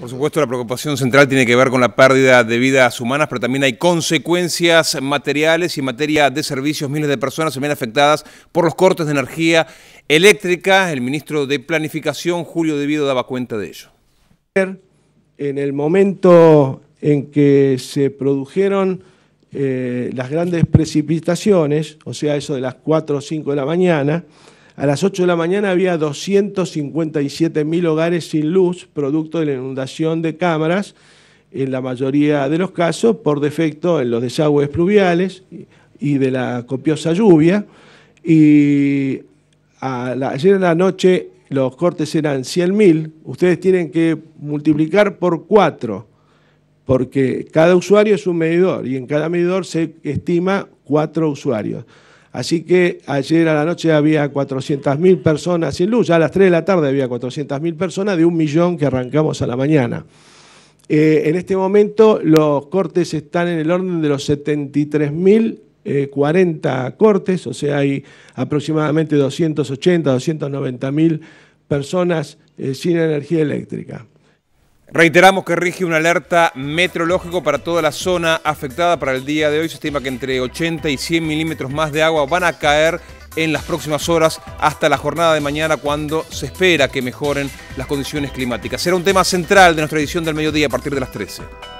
Por supuesto, la preocupación central tiene que ver con la pérdida de vidas humanas, pero también hay consecuencias materiales y en materia de servicios. Miles de personas se ven afectadas por los cortes de energía eléctrica. El ministro de Planificación, Julio Vido, daba cuenta de ello. En el momento en que se produjeron eh, las grandes precipitaciones, o sea, eso de las 4 o 5 de la mañana, a las 8 de la mañana había 257.000 hogares sin luz, producto de la inundación de cámaras, en la mayoría de los casos por defecto en los desagües pluviales y de la copiosa lluvia. Y ayer en la noche los cortes eran 100.000, ustedes tienen que multiplicar por 4, porque cada usuario es un medidor y en cada medidor se estima 4 usuarios. Así que ayer a la noche había 400.000 personas sin luz, ya a las 3 de la tarde había 400.000 personas de un millón que arrancamos a la mañana. Eh, en este momento los cortes están en el orden de los 73.040 eh, cortes, o sea, hay aproximadamente 280, 290.000 personas eh, sin energía eléctrica. Reiteramos que rige una alerta meteorológico para toda la zona afectada para el día de hoy. Se estima que entre 80 y 100 milímetros más de agua van a caer en las próximas horas hasta la jornada de mañana cuando se espera que mejoren las condiciones climáticas. Será un tema central de nuestra edición del mediodía a partir de las 13.